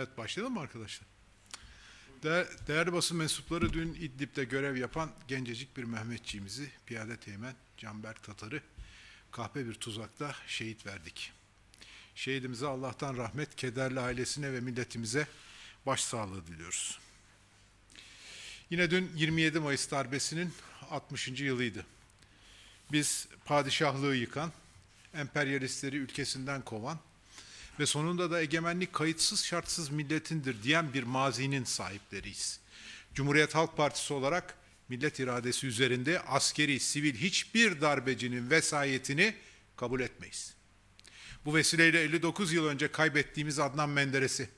Evet başlayalım mı arkadaşlar? Değer, değerli basın mensupları dün İdlib'de görev yapan gencecik bir Mehmetçiğimizi Piyade Teğmen Canberk Tatar'ı kahpe bir tuzakta şehit verdik. Şehidimize Allah'tan rahmet, kederli ailesine ve milletimize başsağlığı diliyoruz. Yine dün 27 Mayıs darbesinin 60. yılıydı. Biz padişahlığı yıkan, emperyalistleri ülkesinden kovan, ve sonunda da egemenlik kayıtsız şartsız milletindir diyen bir mazinin sahipleriyiz. Cumhuriyet Halk Partisi olarak millet iradesi üzerinde askeri, sivil hiçbir darbecinin vesayetini kabul etmeyiz. Bu vesileyle 59 yıl önce kaybettiğimiz Adnan Menderes'i,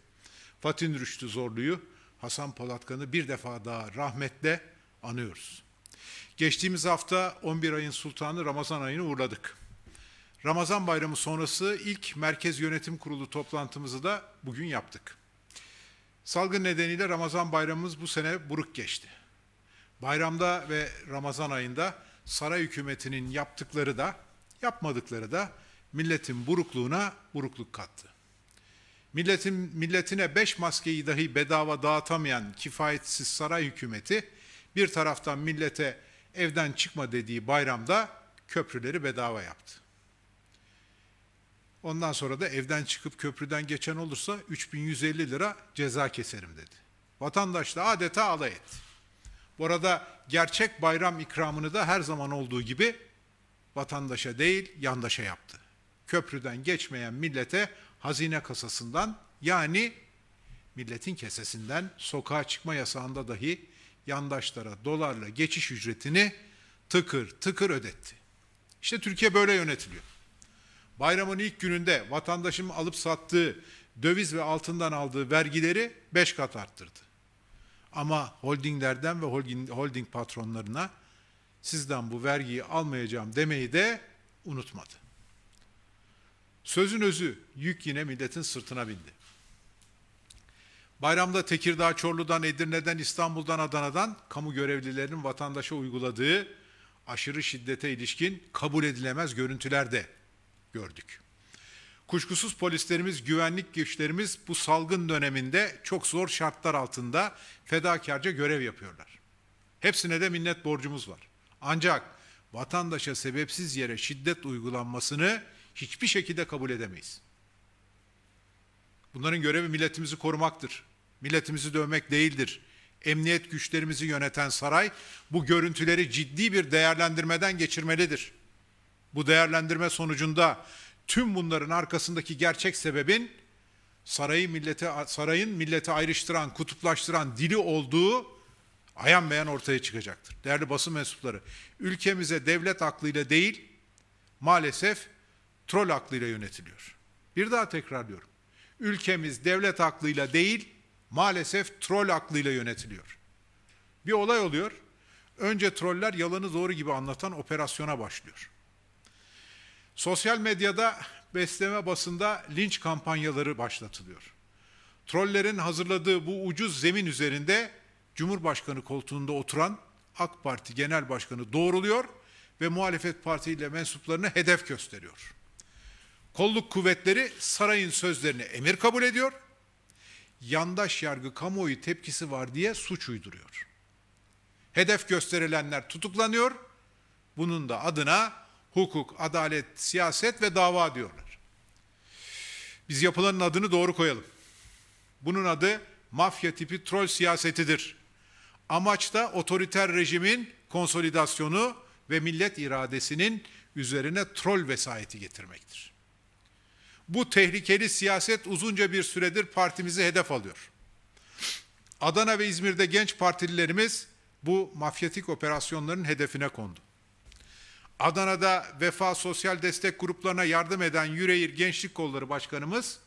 Fatih Rüştü Zorlu'yu, Hasan Polatkan'ı bir defa daha rahmetle anıyoruz. Geçtiğimiz hafta 11 ayın sultanı Ramazan ayını uğurladık. Ramazan bayramı sonrası ilk Merkez Yönetim Kurulu toplantımızı da bugün yaptık. Salgın nedeniyle Ramazan bayramımız bu sene buruk geçti. Bayramda ve Ramazan ayında saray hükümetinin yaptıkları da yapmadıkları da milletin burukluğuna burukluk kattı. Milletin milletine beş maskeyi dahi bedava dağıtamayan kifayetsiz saray hükümeti bir taraftan millete evden çıkma dediği bayramda köprüleri bedava yaptı. Ondan sonra da evden çıkıp köprüden geçen olursa 3150 lira ceza keserim dedi. Vatandaş da adeta alay etti. Bu arada gerçek bayram ikramını da her zaman olduğu gibi vatandaşa değil yandaşa yaptı. Köprüden geçmeyen millete hazine kasasından yani milletin kesesinden sokağa çıkma yasağında dahi yandaşlara dolarla geçiş ücretini tıkır tıkır ödetti. İşte Türkiye böyle yönetiliyor. Bayramın ilk gününde vatandaşın alıp sattığı döviz ve altından aldığı vergileri 5 kat arttırdı. Ama holdinglerden ve holding, holding patronlarına sizden bu vergiyi almayacağım demeyi de unutmadı. Sözün özü yük yine milletin sırtına bindi. Bayramda Tekirdağ, Çorlu'dan, Edirne'den, İstanbul'dan, Adana'dan kamu görevlilerinin vatandaşa uyguladığı aşırı şiddete ilişkin kabul edilemez görüntüler de gördük. Kuşkusuz polislerimiz, güvenlik güçlerimiz bu salgın döneminde çok zor şartlar altında fedakarca görev yapıyorlar. Hepsine de minnet borcumuz var. Ancak vatandaşa sebepsiz yere şiddet uygulanmasını hiçbir şekilde kabul edemeyiz. Bunların görevi milletimizi korumaktır. Milletimizi dövmek değildir. Emniyet güçlerimizi yöneten saray bu görüntüleri ciddi bir değerlendirmeden geçirmelidir.'' Bu değerlendirme sonucunda tüm bunların arkasındaki gerçek sebebin sarayı millete sarayın milleti ayrıştıran, kutuplaştıran dili olduğu ayan beyan ortaya çıkacaktır. Değerli basın mensupları, ülkemize devlet aklıyla değil, maalesef troll aklıyla yönetiliyor. Bir daha tekrarlıyorum. Ülkemiz devlet aklıyla değil, maalesef troll aklıyla yönetiliyor. Bir olay oluyor. Önce troller yalanı doğru gibi anlatan operasyona başlıyor. Sosyal medyada besleme basında linç kampanyaları başlatılıyor. Trollerin hazırladığı bu ucuz zemin üzerinde Cumhurbaşkanı koltuğunda oturan AK Parti Genel Başkanı doğruluyor ve muhalefet partiyle mensuplarını hedef gösteriyor. Kolluk kuvvetleri sarayın sözlerini emir kabul ediyor. Yandaş yargı kamuoyu tepkisi var diye suç uyduruyor. Hedef gösterilenler tutuklanıyor. Bunun da adına hukuk, adalet, siyaset ve dava diyorlar. Biz yapılanın adını doğru koyalım. Bunun adı mafya tipi troll siyasetidir. Amaç da otoriter rejimin konsolidasyonu ve millet iradesinin üzerine troll vesayeti getirmektir. Bu tehlikeli siyaset uzunca bir süredir partimizi hedef alıyor. Adana ve İzmir'de genç partililerimiz bu mafyatik operasyonların hedefine kondu. Adana'da Vefa Sosyal Destek Gruplarına yardım eden Yüreğir Gençlik Kolları Başkanımız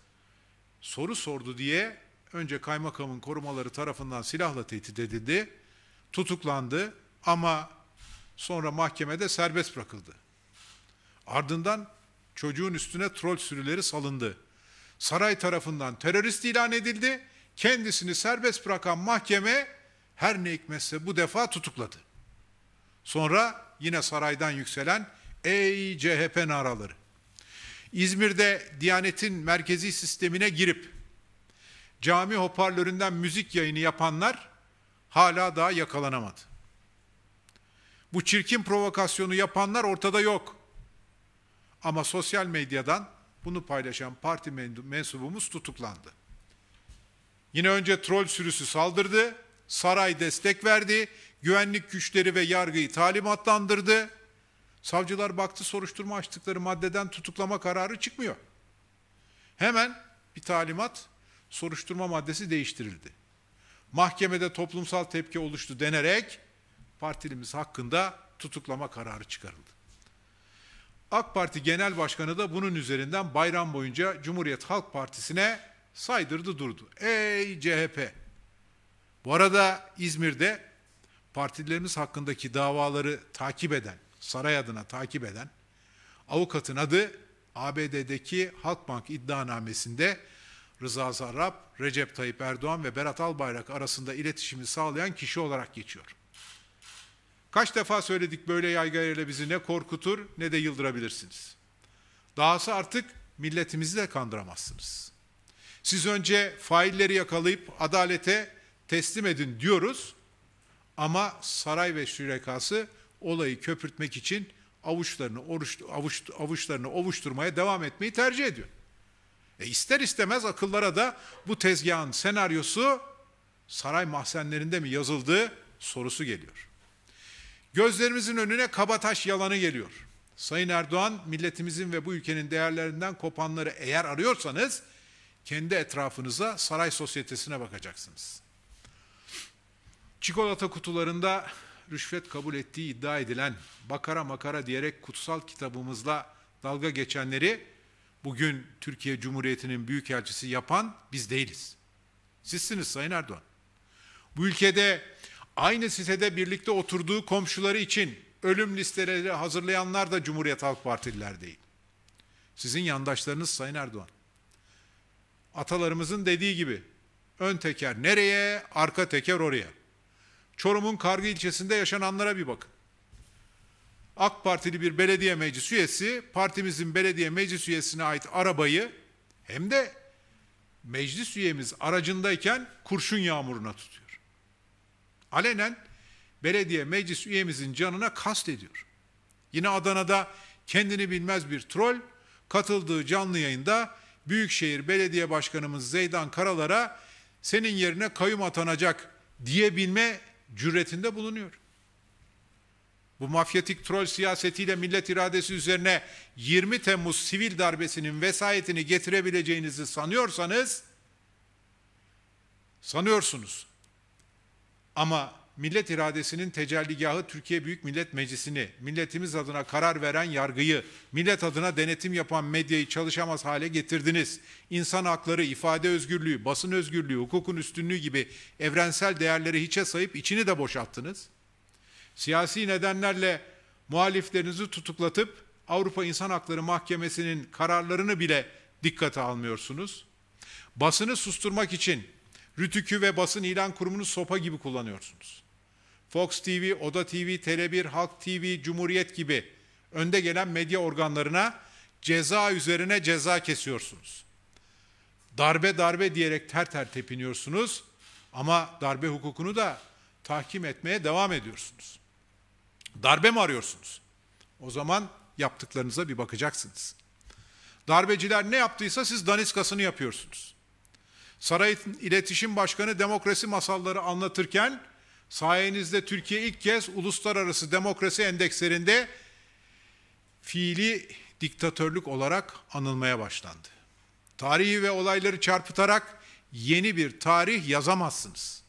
soru sordu diye önce kaymakamın korumaları tarafından silahla tehdit edildi, tutuklandı ama sonra mahkemede serbest bırakıldı. Ardından çocuğun üstüne troll sürüleri salındı. Saray tarafından terörist ilan edildi. Kendisini serbest bırakan mahkeme her ne hikmetse bu defa tutukladı. Sonra yine saraydan yükselen ey CHP naraları. İzmir'de Diyanet'in merkezi sistemine girip cami hoparlöründen müzik yayını yapanlar hala daha yakalanamadı. Bu çirkin provokasyonu yapanlar ortada yok. Ama sosyal medyadan bunu paylaşan parti mensubumuz tutuklandı. Yine önce troll sürüsü saldırdı, saray destek verdi, güvenlik güçleri ve yargıyı talimatlandırdı. Savcılar baktı soruşturma açtıkları maddeden tutuklama kararı çıkmıyor. Hemen bir talimat soruşturma maddesi değiştirildi. Mahkemede toplumsal tepki oluştu denerek partilimiz hakkında tutuklama kararı çıkarıldı. AK Parti Genel Başkanı da bunun üzerinden bayram boyunca Cumhuriyet Halk Partisi'ne saydırdı durdu. Ey CHP! Bu arada İzmir'de partilerimiz hakkındaki davaları takip eden, saray adına takip eden avukatın adı ABD'deki Halkbank iddianamesinde Rıza Zarrab, Recep Tayyip Erdoğan ve Berat Albayrak arasında iletişimi sağlayan kişi olarak geçiyor. Kaç defa söyledik böyle yaygayla bizi ne korkutur ne de yıldırabilirsiniz. Dahası artık milletimizi de kandıramazsınız. Siz önce failleri yakalayıp adalete teslim edin diyoruz. Ama saray ve sürekası olayı köpürtmek için avuçlarını oruç, avuç, avuçlarını ovuşturmaya devam etmeyi tercih ediyor. E ister istemez akıllara da bu tezgahın senaryosu saray mahzenlerinde mi yazıldı sorusu geliyor. Gözlerimizin önüne kabataş yalanı geliyor. Sayın Erdoğan, milletimizin ve bu ülkenin değerlerinden kopanları eğer arıyorsanız kendi etrafınıza saray sosyetesine bakacaksınız. Çikolata kutularında rüşvet kabul ettiği iddia edilen bakara makara diyerek kutsal kitabımızla dalga geçenleri bugün Türkiye Cumhuriyeti'nin büyükelçisi yapan biz değiliz. Sizsiniz Sayın Erdoğan. Bu ülkede aynı sitede birlikte oturduğu komşuları için ölüm listeleri hazırlayanlar da Cumhuriyet Halk Partililer değil. Sizin yandaşlarınız Sayın Erdoğan. Atalarımızın dediği gibi ön teker nereye, arka teker oraya. Çorum'un Kargı ilçesinde yaşananlara bir bakın. AK Partili bir belediye meclis üyesi partimizin belediye meclis üyesine ait arabayı hem de meclis üyemiz aracındayken kurşun yağmuruna tutuyor. Alenen belediye meclis üyemizin canına kast ediyor. Yine Adana'da kendini bilmez bir troll katıldığı canlı yayında Büyükşehir Belediye Başkanımız Zeydan Karalar'a senin yerine kayyum atanacak diyebilme cüretinde bulunuyor. Bu mafyatik troll siyasetiyle millet iradesi üzerine 20 Temmuz sivil darbesinin vesayetini getirebileceğinizi sanıyorsanız sanıyorsunuz. Ama millet iradesinin tecelligahı Türkiye Büyük Millet Meclisi'ni, milletimiz adına karar veren yargıyı, millet adına denetim yapan medyayı çalışamaz hale getirdiniz. İnsan hakları, ifade özgürlüğü, basın özgürlüğü, hukukun üstünlüğü gibi evrensel değerleri hiçe sayıp içini de boşalttınız. Siyasi nedenlerle muhaliflerinizi tutuklatıp Avrupa İnsan Hakları Mahkemesi'nin kararlarını bile dikkate almıyorsunuz. Basını susturmak için Rütük'ü ve basın ilan kurumunu sopa gibi kullanıyorsunuz. Fox TV, Oda TV, Tele1, Halk TV, Cumhuriyet gibi önde gelen medya organlarına ceza üzerine ceza kesiyorsunuz. Darbe darbe diyerek ter ter tepiniyorsunuz ama darbe hukukunu da tahkim etmeye devam ediyorsunuz. Darbe mi arıyorsunuz? O zaman yaptıklarınıza bir bakacaksınız. Darbeciler ne yaptıysa siz daniskasını yapıyorsunuz. Saray İletişim Başkanı demokrasi masalları anlatırken Sayenizde Türkiye ilk kez uluslararası demokrasi endekslerinde fiili diktatörlük olarak anılmaya başlandı. Tarihi ve olayları çarpıtarak yeni bir tarih yazamazsınız.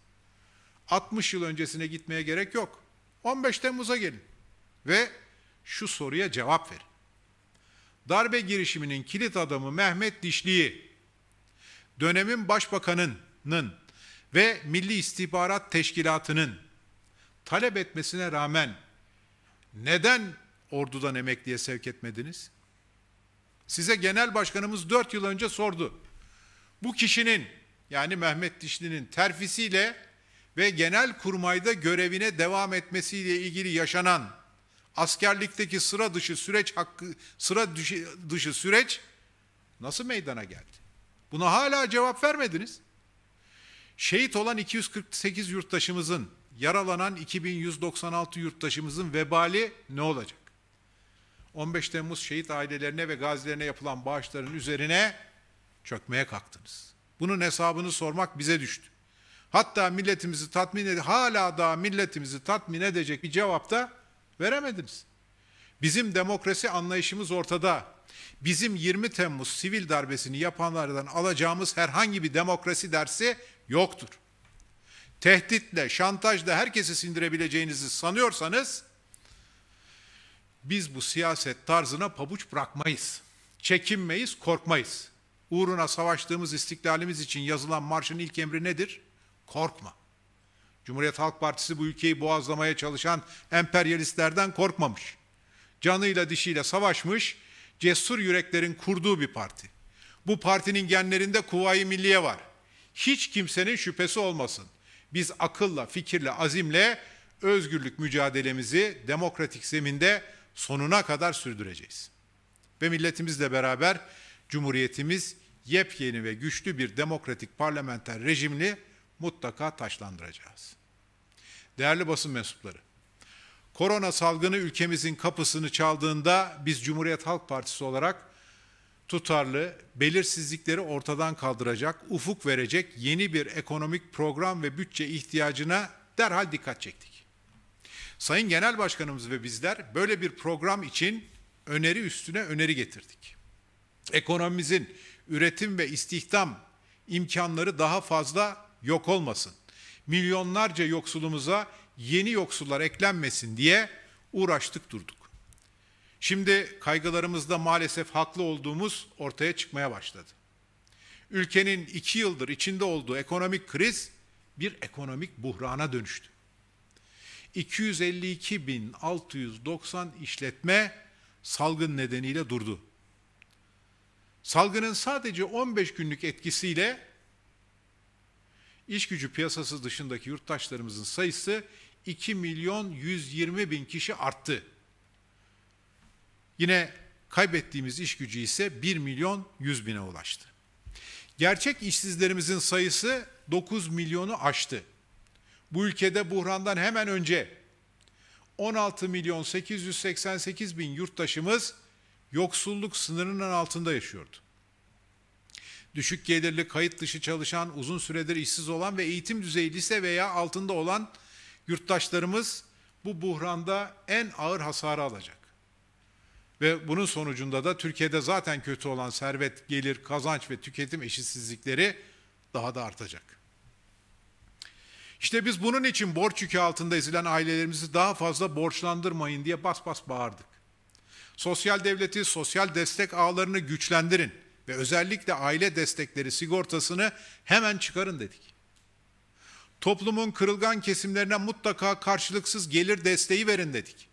60 yıl öncesine gitmeye gerek yok. 15 Temmuz'a gelin ve şu soruya cevap verin. Darbe girişiminin kilit adamı Mehmet Dişli'yi dönemin başbakanının ve Milli İstihbarat Teşkilatı'nın talep etmesine rağmen neden ordudan emekliye sevk etmediniz? Size genel başkanımız dört yıl önce sordu. Bu kişinin yani Mehmet Dişli'nin terfisiyle ve genel kurmayda görevine devam etmesiyle ilgili yaşanan askerlikteki sıra dışı süreç hakkı sıra dışı, dışı süreç nasıl meydana geldi? Buna hala cevap vermediniz. Şehit olan 248 yurttaşımızın, yaralanan 2196 yurttaşımızın vebali ne olacak? 15 Temmuz şehit ailelerine ve gazilerine yapılan bağışların üzerine çökmeye kalktınız. Bunun hesabını sormak bize düştü. Hatta milletimizi tatmin ede hala daha milletimizi tatmin edecek bir cevap da veremediniz. Bizim demokrasi anlayışımız ortada. Bizim 20 Temmuz sivil darbesini yapanlardan alacağımız herhangi bir demokrasi dersi yoktur. Tehditle, şantajla herkesi sindirebileceğinizi sanıyorsanız biz bu siyaset tarzına pabuç bırakmayız. Çekinmeyiz, korkmayız. Uğruna savaştığımız istiklalimiz için yazılan marşın ilk emri nedir? Korkma. Cumhuriyet Halk Partisi bu ülkeyi boğazlamaya çalışan emperyalistlerden korkmamış. Canıyla dişiyle savaşmış, cesur yüreklerin kurduğu bir parti. Bu partinin genlerinde Kuvayi Milliye var hiç kimsenin şüphesi olmasın. Biz akılla, fikirle, azimle özgürlük mücadelemizi demokratik zeminde sonuna kadar sürdüreceğiz. Ve milletimizle beraber Cumhuriyetimiz yepyeni ve güçlü bir demokratik parlamenter rejimini mutlaka taşlandıracağız. Değerli basın mensupları, korona salgını ülkemizin kapısını çaldığında biz Cumhuriyet Halk Partisi olarak tutarlı, belirsizlikleri ortadan kaldıracak, ufuk verecek yeni bir ekonomik program ve bütçe ihtiyacına derhal dikkat çektik. Sayın Genel Başkanımız ve bizler böyle bir program için öneri üstüne öneri getirdik. Ekonomimizin üretim ve istihdam imkanları daha fazla yok olmasın. Milyonlarca yoksulumuza yeni yoksullar eklenmesin diye uğraştık durduk. Şimdi kaygılarımızda maalesef haklı olduğumuz ortaya çıkmaya başladı. Ülkenin iki yıldır içinde olduğu ekonomik kriz bir ekonomik buhrana dönüştü. 252.690 işletme salgın nedeniyle durdu. Salgının sadece 15 günlük etkisiyle iş gücü piyasası dışındaki yurttaşlarımızın sayısı 2 milyon 120 bin kişi arttı. Yine kaybettiğimiz iş gücü ise 1 milyon 100 bine ulaştı. Gerçek işsizlerimizin sayısı 9 milyonu aştı. Bu ülkede buhrandan hemen önce 16 milyon 888 bin yurttaşımız yoksulluk sınırının altında yaşıyordu. Düşük gelirli, kayıt dışı çalışan, uzun süredir işsiz olan ve eğitim düzeyi lise veya altında olan yurttaşlarımız bu buhranda en ağır hasarı alacak. Ve bunun sonucunda da Türkiye'de zaten kötü olan servet, gelir, kazanç ve tüketim eşitsizlikleri daha da artacak. İşte biz bunun için borç yükü altında ezilen ailelerimizi daha fazla borçlandırmayın diye bas bas bağırdık. Sosyal devleti, sosyal destek ağlarını güçlendirin ve özellikle aile destekleri sigortasını hemen çıkarın dedik. Toplumun kırılgan kesimlerine mutlaka karşılıksız gelir desteği verin dedik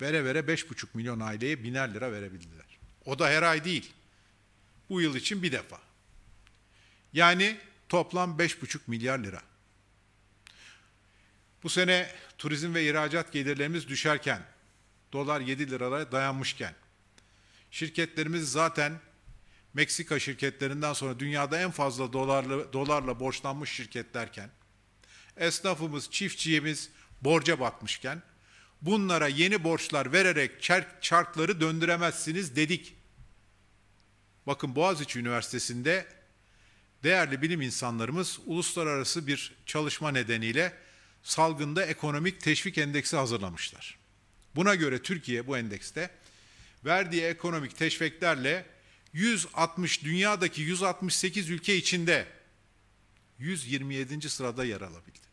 vere vere 5,5 milyon aileye biner lira verebildiler. O da her ay değil. Bu yıl için bir defa. Yani toplam 5,5 milyar lira. Bu sene turizm ve ihracat gelirlerimiz düşerken, dolar 7 liraya dayanmışken, şirketlerimiz zaten Meksika şirketlerinden sonra dünyada en fazla dolarla, dolarla borçlanmış şirketlerken, esnafımız, çiftçimiz borca bakmışken, bunlara yeni borçlar vererek çarkları döndüremezsiniz dedik. Bakın Boğaziçi Üniversitesi'nde değerli bilim insanlarımız uluslararası bir çalışma nedeniyle salgında ekonomik teşvik endeksi hazırlamışlar. Buna göre Türkiye bu endekste verdiği ekonomik teşviklerle 160 dünyadaki 168 ülke içinde 127. sırada yer alabildi.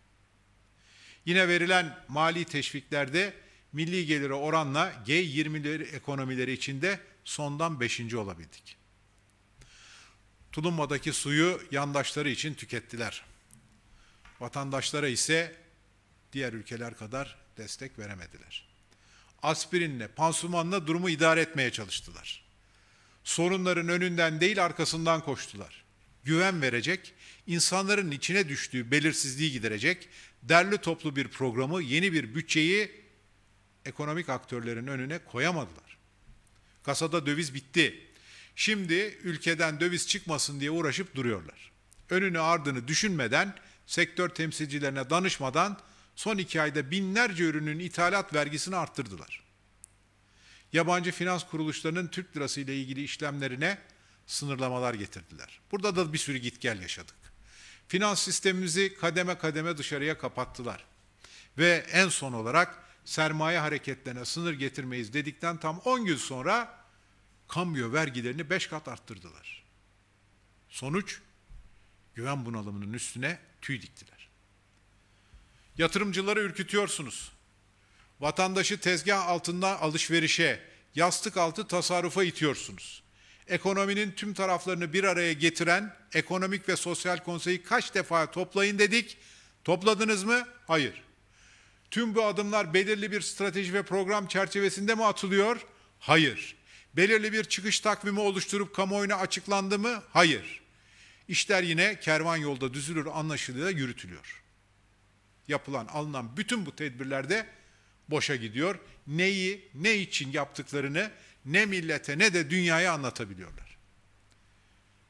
Yine verilen mali teşviklerde milli gelire oranla G20'leri ekonomileri içinde sondan beşinci olabildik. Tulunmadaki suyu yandaşları için tükettiler. Vatandaşlara ise diğer ülkeler kadar destek veremediler. Aspirinle, pansumanla durumu idare etmeye çalıştılar. Sorunların önünden değil arkasından koştular. Güven verecek, insanların içine düştüğü belirsizliği giderecek derli toplu bir programı, yeni bir bütçeyi ekonomik aktörlerin önüne koyamadılar. Kasada döviz bitti. Şimdi ülkeden döviz çıkmasın diye uğraşıp duruyorlar. Önünü ardını düşünmeden, sektör temsilcilerine danışmadan son iki ayda binlerce ürünün ithalat vergisini arttırdılar. Yabancı finans kuruluşlarının Türk lirası ile ilgili işlemlerine sınırlamalar getirdiler. Burada da bir sürü git gel yaşadık finans sistemimizi kademe kademe dışarıya kapattılar. Ve en son olarak sermaye hareketlerine sınır getirmeyiz dedikten tam 10 gün sonra kamyo vergilerini 5 kat arttırdılar. Sonuç güven bunalımının üstüne tüy diktiler. Yatırımcıları ürkütüyorsunuz. Vatandaşı tezgah altında alışverişe, yastık altı tasarrufa itiyorsunuz ekonominin tüm taraflarını bir araya getiren ekonomik ve sosyal konseyi kaç defa toplayın dedik. Topladınız mı? Hayır. Tüm bu adımlar belirli bir strateji ve program çerçevesinde mi atılıyor? Hayır. Belirli bir çıkış takvimi oluşturup kamuoyuna açıklandı mı? Hayır. İşler yine kervan yolda düzülür anlaşılığıyla yürütülüyor. Yapılan, alınan bütün bu tedbirlerde boşa gidiyor. Neyi, ne için yaptıklarını ne millete ne de dünyaya anlatabiliyorlar.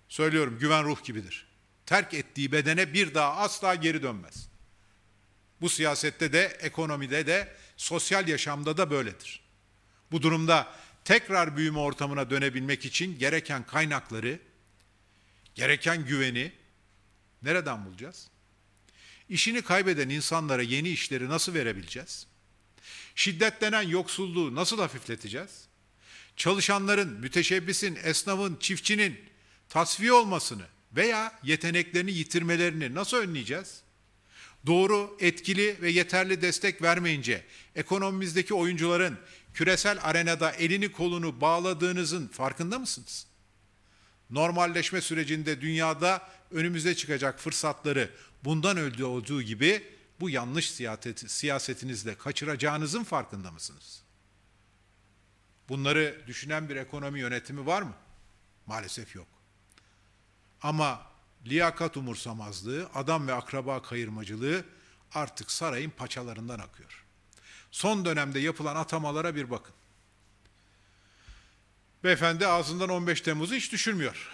Söylüyorum güven ruh gibidir. Terk ettiği bedene bir daha asla geri dönmez. Bu siyasette de, ekonomide de, sosyal yaşamda da böyledir. Bu durumda tekrar büyüme ortamına dönebilmek için gereken kaynakları, gereken güveni nereden bulacağız? İşini kaybeden insanlara yeni işleri nasıl verebileceğiz? Şiddetlenen yoksulluğu nasıl hafifleteceğiz? çalışanların, müteşebbisin, esnafın, çiftçinin tasfiye olmasını veya yeteneklerini yitirmelerini nasıl önleyeceğiz? Doğru, etkili ve yeterli destek vermeyince ekonomimizdeki oyuncuların küresel arenada elini kolunu bağladığınızın farkında mısınız? Normalleşme sürecinde dünyada önümüze çıkacak fırsatları bundan öldü olduğu gibi bu yanlış siyasetinizle kaçıracağınızın farkında mısınız? Bunları düşünen bir ekonomi yönetimi var mı? Maalesef yok. Ama liyakat umursamazlığı, adam ve akraba kayırmacılığı artık sarayın paçalarından akıyor. Son dönemde yapılan atamalara bir bakın. Beyefendi ağzından 15 Temmuz'u hiç düşürmüyor.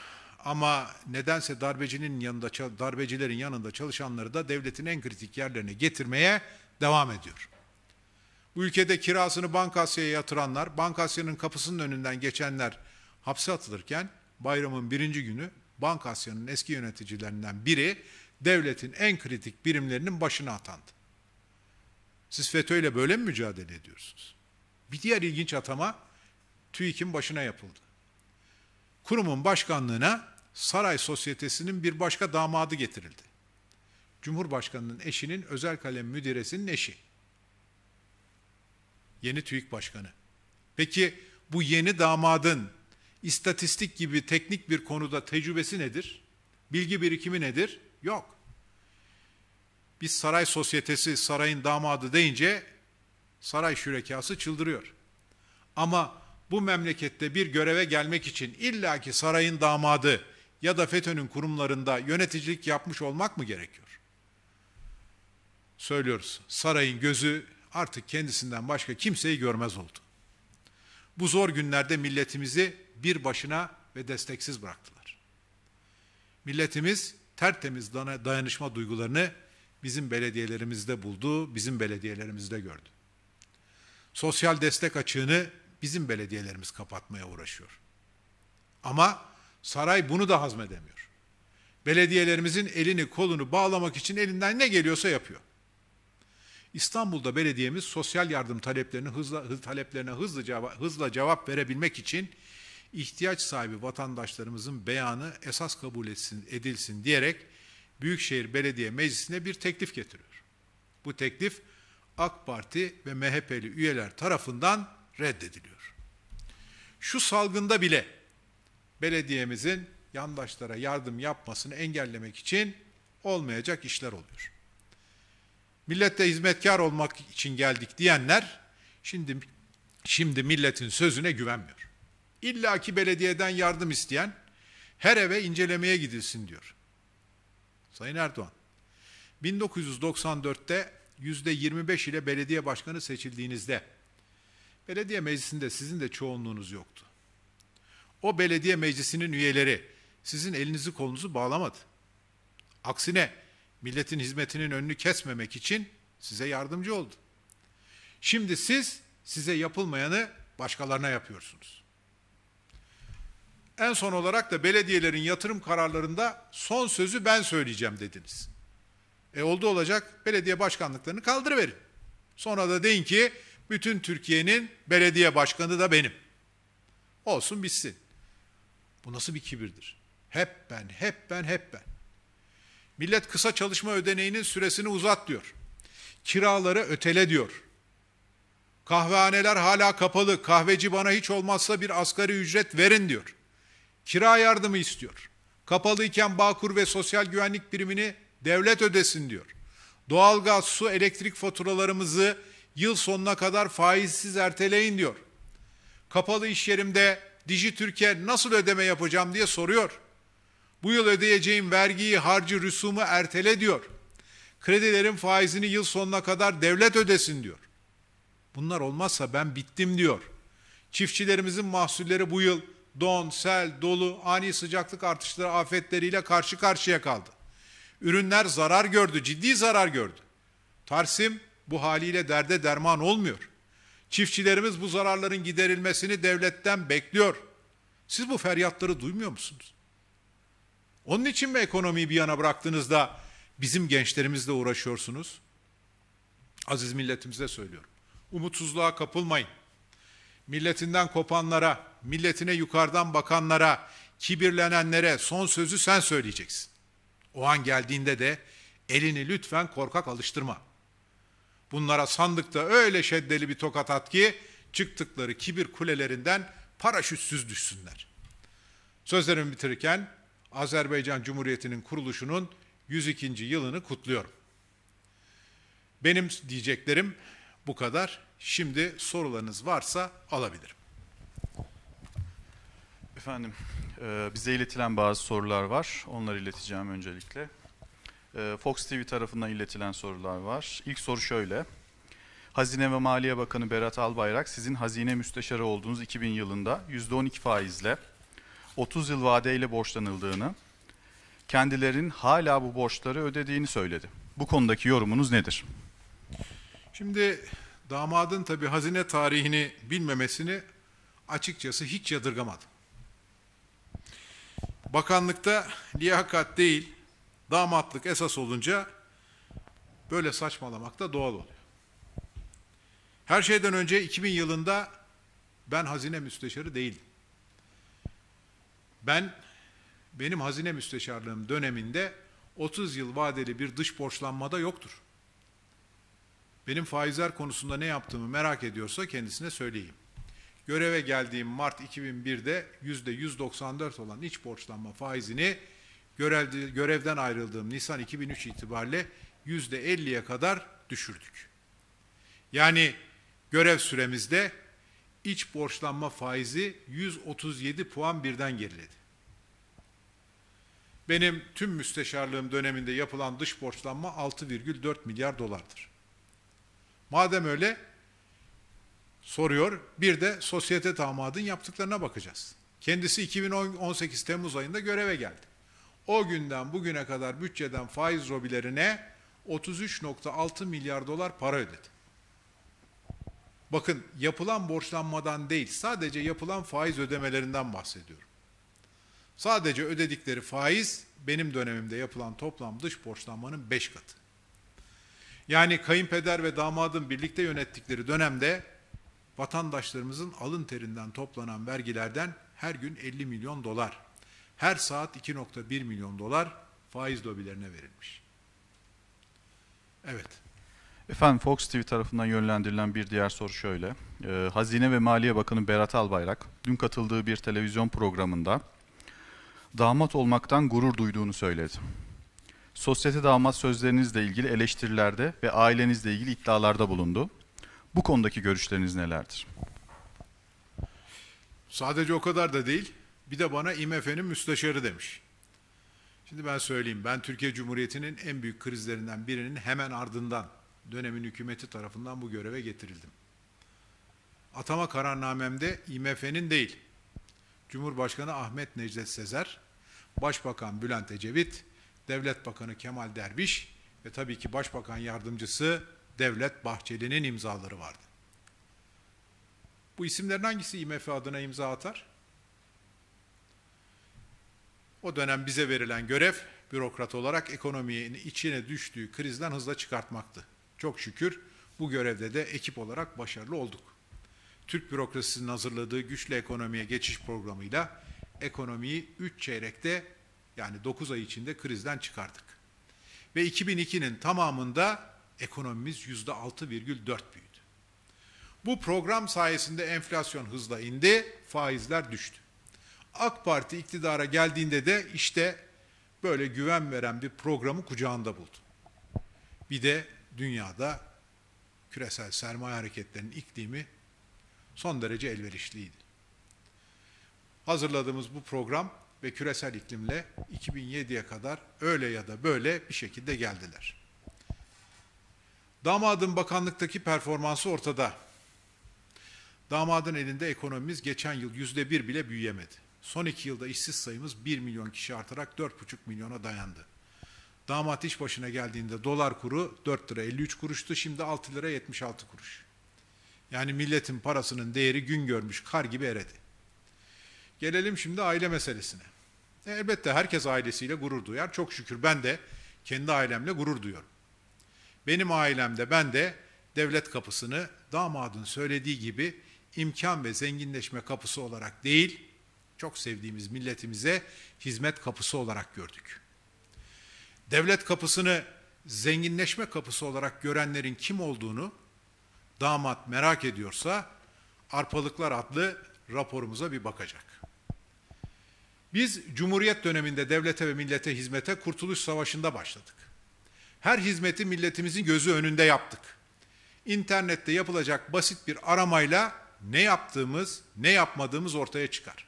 Ama nedense darbecinin yanında darbecilerin yanında çalışanları da devletin en kritik yerlerine getirmeye devam ediyor. Bu ülkede kirasını Bankasya'ya yatıranlar, Bankasya'nın kapısının önünden geçenler hapse atılırken bayramın birinci günü Bankasya'nın eski yöneticilerinden biri devletin en kritik birimlerinin başına atandı. Siz FETÖ ile böyle mi mücadele ediyorsunuz? Bir diğer ilginç atama TÜİK'in başına yapıldı. Kurumun başkanlığına saray sosyetesinin bir başka damadı getirildi. Cumhurbaşkanının eşinin özel kalem müdiresinin eşi. Yeni TÜİK Başkanı. Peki bu yeni damadın istatistik gibi teknik bir konuda tecrübesi nedir? Bilgi birikimi nedir? Yok. Biz saray sosyetesi, sarayın damadı deyince saray şürekası çıldırıyor. Ama bu memlekette bir göreve gelmek için illaki sarayın damadı ya da FETÖ'nün kurumlarında yöneticilik yapmış olmak mı gerekiyor? Söylüyoruz. Sarayın gözü artık kendisinden başka kimseyi görmez oldu. Bu zor günlerde milletimizi bir başına ve desteksiz bıraktılar. Milletimiz tertemiz dayanışma duygularını bizim belediyelerimizde buldu, bizim belediyelerimizde gördü. Sosyal destek açığını bizim belediyelerimiz kapatmaya uğraşıyor. Ama saray bunu da hazmedemiyor. Belediyelerimizin elini kolunu bağlamak için elinden ne geliyorsa yapıyor. İstanbul'da belediyemiz sosyal yardım taleplerini hızla, hız, taleplerine hızlı cevap, hızla cevap verebilmek için ihtiyaç sahibi vatandaşlarımızın beyanı esas kabul etsin, edilsin diyerek Büyükşehir Belediye Meclisi'ne bir teklif getiriyor. Bu teklif AK Parti ve MHP'li üyeler tarafından reddediliyor. Şu salgında bile belediyemizin yandaşlara yardım yapmasını engellemek için olmayacak işler oluyor millette hizmetkar olmak için geldik diyenler şimdi şimdi milletin sözüne güvenmiyor. İlla ki belediyeden yardım isteyen her eve incelemeye gidilsin diyor. Sayın Erdoğan, 1994'te yüzde %25 ile belediye başkanı seçildiğinizde belediye meclisinde sizin de çoğunluğunuz yoktu. O belediye meclisinin üyeleri sizin elinizi kolunuzu bağlamadı. Aksine milletin hizmetinin önünü kesmemek için size yardımcı oldu. Şimdi siz size yapılmayanı başkalarına yapıyorsunuz. En son olarak da belediyelerin yatırım kararlarında son sözü ben söyleyeceğim dediniz. E oldu olacak belediye başkanlıklarını kaldırıverin. Sonra da deyin ki bütün Türkiye'nin belediye başkanı da benim. Olsun bitsin. Bu nasıl bir kibirdir? Hep ben, hep ben, hep ben. Millet kısa çalışma ödeneğinin süresini uzat diyor. Kiraları ötele diyor. Kahvehaneler hala kapalı. Kahveci bana hiç olmazsa bir asgari ücret verin diyor. Kira yardımı istiyor. Kapalıyken Bağkur ve Sosyal Güvenlik birimini devlet ödesin diyor. Doğalgaz, su, elektrik faturalarımızı yıl sonuna kadar faizsiz erteleyin diyor. Kapalı iş yerimde Dijitürk'e nasıl ödeme yapacağım diye soruyor. Bu yıl ödeyeceğim vergiyi, harcı, rüsumu ertele diyor. Kredilerin faizini yıl sonuna kadar devlet ödesin diyor. Bunlar olmazsa ben bittim diyor. Çiftçilerimizin mahsulleri bu yıl don, sel, dolu, ani sıcaklık artışları afetleriyle karşı karşıya kaldı. Ürünler zarar gördü, ciddi zarar gördü. Tarsim bu haliyle derde derman olmuyor. Çiftçilerimiz bu zararların giderilmesini devletten bekliyor. Siz bu feryatları duymuyor musunuz? Onun için mi ekonomiyi bir yana bıraktığınızda bizim gençlerimizle uğraşıyorsunuz? Aziz milletimize söylüyorum. Umutsuzluğa kapılmayın. Milletinden kopanlara, milletine yukarıdan bakanlara, kibirlenenlere son sözü sen söyleyeceksin. O an geldiğinde de elini lütfen korkak alıştırma. Bunlara sandıkta öyle şeddeli bir tokat at ki çıktıkları kibir kulelerinden paraşütsüz düşsünler. Sözlerimi bitirirken Azerbaycan Cumhuriyeti'nin kuruluşunun 102. yılını kutluyorum. Benim diyeceklerim bu kadar. Şimdi sorularınız varsa alabilirim. Efendim, e, bize iletilen bazı sorular var. Onları ileteceğim öncelikle. E, Fox TV tarafından iletilen sorular var. İlk soru şöyle. Hazine ve Maliye Bakanı Berat Albayrak sizin hazine müsteşarı olduğunuz 2000 yılında %12 faizle 30 yıl vadeyle borçlanıldığını, kendilerinin hala bu borçları ödediğini söyledi. Bu konudaki yorumunuz nedir? Şimdi damadın tabi hazine tarihini bilmemesini açıkçası hiç yadırgamadım. Bakanlıkta liyakat değil, damatlık esas olunca böyle saçmalamak da doğal oluyor. Her şeyden önce 2000 yılında ben hazine müsteşarı değildim. Ben benim hazine müsteşarlığım döneminde 30 yıl vadeli bir dış borçlanmada yoktur. Benim faizler konusunda ne yaptığımı merak ediyorsa kendisine söyleyeyim. Göreve geldiğim Mart 2001'de yüzde %194 olan iç borçlanma faizini görevden ayrıldığım Nisan 2003 itibariyle %50'ye kadar düşürdük. Yani görev süremizde iç borçlanma faizi 137 puan birden geriledi. Benim tüm müsteşarlığım döneminde yapılan dış borçlanma 6,4 milyar dolardır. Madem öyle soruyor, bir de sosyete Tamadın yaptıklarına bakacağız. Kendisi 2018 Temmuz ayında göreve geldi. O günden bugüne kadar bütçeden faiz robilerine 33.6 milyar dolar para ödedi. Bakın yapılan borçlanmadan değil, sadece yapılan faiz ödemelerinden bahsediyorum. Sadece ödedikleri faiz benim dönemimde yapılan toplam dış borçlanmanın 5 katı. Yani kayınpeder ve damadın birlikte yönettikleri dönemde vatandaşlarımızın alın terinden toplanan vergilerden her gün 50 milyon dolar, her saat 2.1 milyon dolar faiz lobilerine verilmiş. Evet. Efendim Fox TV tarafından yönlendirilen bir diğer soru şöyle. Ee, Hazine ve Maliye Bakanı Berat Albayrak dün katıldığı bir televizyon programında damat olmaktan gurur duyduğunu söyledi. Sosyete damat sözlerinizle ilgili eleştirilerde ve ailenizle ilgili iddialarda bulundu. Bu konudaki görüşleriniz nelerdir? Sadece o kadar da değil. Bir de bana IMF'nin müsteşarı demiş. Şimdi ben söyleyeyim. Ben Türkiye Cumhuriyeti'nin en büyük krizlerinden birinin hemen ardından dönemin hükümeti tarafından bu göreve getirildim. Atama kararnamemde IMF'nin değil, Cumhurbaşkanı Ahmet Necdet Sezer, Başbakan Bülent Ecevit, Devlet Bakanı Kemal Derviş ve tabii ki Başbakan Yardımcısı Devlet Bahçeli'nin imzaları vardı. Bu isimlerin hangisi IMF adına imza atar? O dönem bize verilen görev bürokrat olarak ekonominin içine düştüğü krizden hızla çıkartmaktı. Çok şükür bu görevde de ekip olarak başarılı olduk. Türk bürokrasisinin hazırladığı güçlü ekonomiye geçiş programıyla ekonomiyi 3 çeyrekte yani 9 ay içinde krizden çıkardık. Ve 2002'nin tamamında ekonomimiz %6,4 büyüdü. Bu program sayesinde enflasyon hızla indi, faizler düştü. AK Parti iktidara geldiğinde de işte böyle güven veren bir programı kucağında buldu. Bir de dünyada küresel sermaye hareketlerinin iklimi son derece elverişliydi. Hazırladığımız bu program ve küresel iklimle 2007'ye kadar öyle ya da böyle bir şekilde geldiler. Damadın bakanlıktaki performansı ortada. Damadın elinde ekonomimiz geçen yıl yüzde bir bile büyüyemedi. Son iki yılda işsiz sayımız 1 milyon kişi artarak 4,5 milyona dayandı. Damat iş başına geldiğinde dolar kuru 4 lira 53 kuruştu. Şimdi 6 lira 76 kuruş. Yani milletin parasının değeri gün görmüş kar gibi eredi. Gelelim şimdi aile meselesine. E, elbette herkes ailesiyle gurur duyar. Çok şükür ben de kendi ailemle gurur duyuyorum. Benim ailemde ben de devlet kapısını damadın söylediği gibi imkan ve zenginleşme kapısı olarak değil, çok sevdiğimiz milletimize hizmet kapısı olarak gördük devlet kapısını zenginleşme kapısı olarak görenlerin kim olduğunu damat merak ediyorsa Arpalıklar adlı raporumuza bir bakacak. Biz Cumhuriyet döneminde devlete ve millete hizmete Kurtuluş Savaşı'nda başladık. Her hizmeti milletimizin gözü önünde yaptık. İnternette yapılacak basit bir aramayla ne yaptığımız, ne yapmadığımız ortaya çıkar.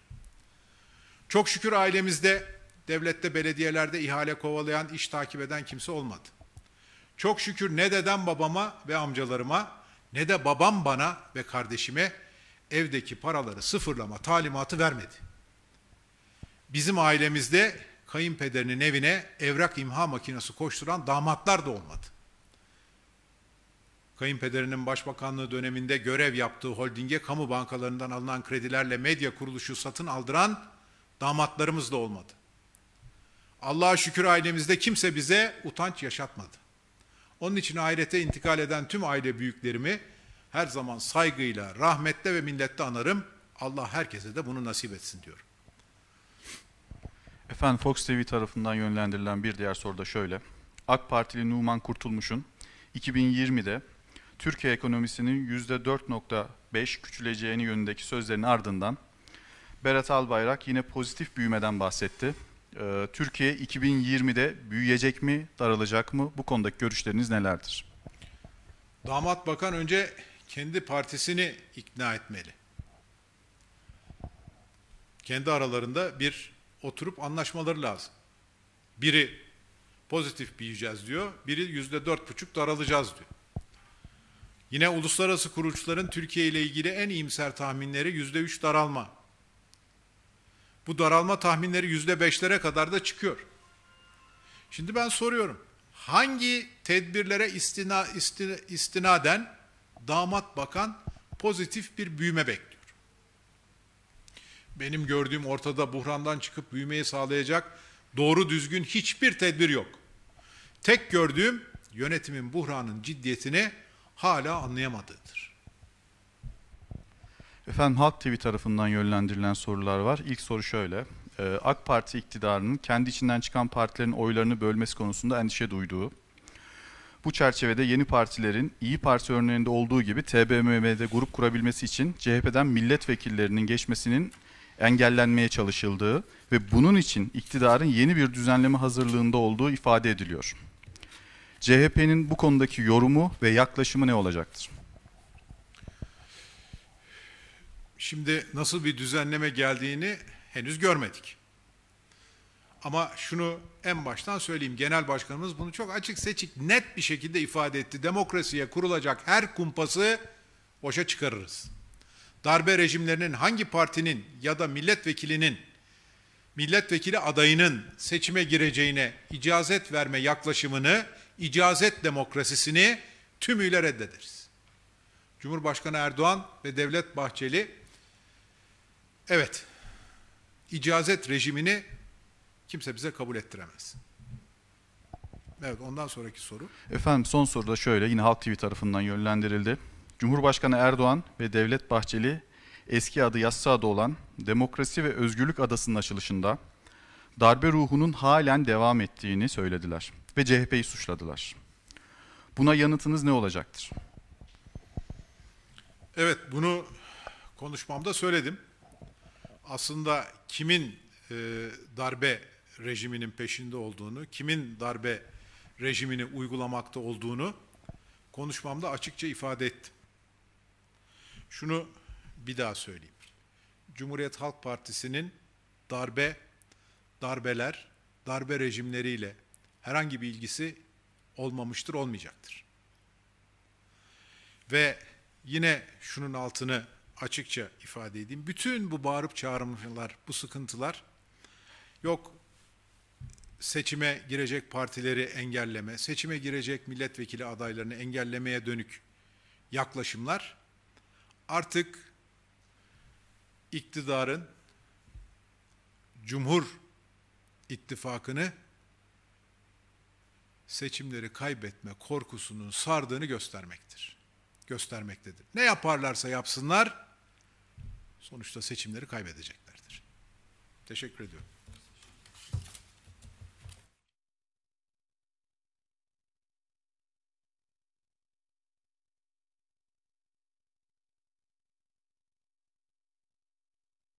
Çok şükür ailemizde devlette belediyelerde ihale kovalayan, iş takip eden kimse olmadı. Çok şükür ne dedem babama ve amcalarıma ne de babam bana ve kardeşime evdeki paraları sıfırlama talimatı vermedi. Bizim ailemizde kayınpederinin evine evrak imha makinesi koşturan damatlar da olmadı. Kayınpederinin başbakanlığı döneminde görev yaptığı holdinge kamu bankalarından alınan kredilerle medya kuruluşu satın aldıran damatlarımız da olmadı. Allah'a şükür ailemizde kimse bize utanç yaşatmadı. Onun için ahirete intikal eden tüm aile büyüklerimi her zaman saygıyla, rahmetle ve minnette anarım. Allah herkese de bunu nasip etsin diyorum. Efendim Fox TV tarafından yönlendirilen bir diğer soru da şöyle. AK Partili Numan Kurtulmuş'un 2020'de Türkiye ekonomisinin %4.5 küçüleceğini yönündeki sözlerin ardından Berat Albayrak yine pozitif büyümeden bahsetti ee, Türkiye 2020'de büyüyecek mi, daralacak mı? Bu konudaki görüşleriniz nelerdir? Damat bakan önce kendi partisini ikna etmeli. Kendi aralarında bir oturup anlaşmaları lazım. Biri pozitif büyüyeceğiz diyor, biri yüzde dört buçuk daralacağız diyor. Yine uluslararası kuruluşların Türkiye ile ilgili en iyimser tahminleri yüzde üç daralma. Bu daralma tahminleri yüzde beşlere kadar da çıkıyor. Şimdi ben soruyorum. Hangi tedbirlere istina, istina, istinaden damat bakan pozitif bir büyüme bekliyor? Benim gördüğüm ortada buhrandan çıkıp büyümeyi sağlayacak doğru düzgün hiçbir tedbir yok. Tek gördüğüm yönetimin buhranın ciddiyetini hala anlayamadığıdır. Efendim Halk TV tarafından yönlendirilen sorular var. İlk soru şöyle. Ee, AK Parti iktidarının kendi içinden çıkan partilerin oylarını bölmesi konusunda endişe duyduğu, bu çerçevede yeni partilerin İyi Parti örneğinde olduğu gibi TBMM'de grup kurabilmesi için CHP'den milletvekillerinin geçmesinin engellenmeye çalışıldığı ve bunun için iktidarın yeni bir düzenleme hazırlığında olduğu ifade ediliyor. CHP'nin bu konudaki yorumu ve yaklaşımı ne olacaktır? Şimdi nasıl bir düzenleme geldiğini henüz görmedik. Ama şunu en baştan söyleyeyim. Genel Başkanımız bunu çok açık seçik net bir şekilde ifade etti. Demokrasiye kurulacak her kumpası boşa çıkarırız. Darbe rejimlerinin hangi partinin ya da milletvekilinin milletvekili adayının seçime gireceğine icazet verme yaklaşımını, icazet demokrasisini tümüyle reddederiz. Cumhurbaşkanı Erdoğan ve Devlet Bahçeli Evet, icazet rejimini kimse bize kabul ettiremez. Evet, ondan sonraki soru. Efendim son soru da şöyle, yine Halk TV tarafından yönlendirildi. Cumhurbaşkanı Erdoğan ve Devlet Bahçeli eski adı Yassıada olan Demokrasi ve Özgürlük Adası'nın açılışında darbe ruhunun halen devam ettiğini söylediler ve CHP'yi suçladılar. Buna yanıtınız ne olacaktır? Evet, bunu konuşmamda söyledim aslında kimin e, darbe rejiminin peşinde olduğunu, kimin darbe rejimini uygulamakta olduğunu konuşmamda açıkça ifade ettim. Şunu bir daha söyleyeyim. Cumhuriyet Halk Partisi'nin darbe, darbeler, darbe rejimleriyle herhangi bir ilgisi olmamıştır, olmayacaktır. Ve yine şunun altını açıkça ifade edeyim. Bütün bu bağırıp çağırmalar, bu sıkıntılar yok seçime girecek partileri engelleme, seçime girecek milletvekili adaylarını engellemeye dönük yaklaşımlar artık iktidarın Cumhur ittifakını seçimleri kaybetme korkusunun sardığını göstermektir. Göstermektedir. Ne yaparlarsa yapsınlar sonuçta seçimleri kaybedeceklerdir. Teşekkür ediyorum.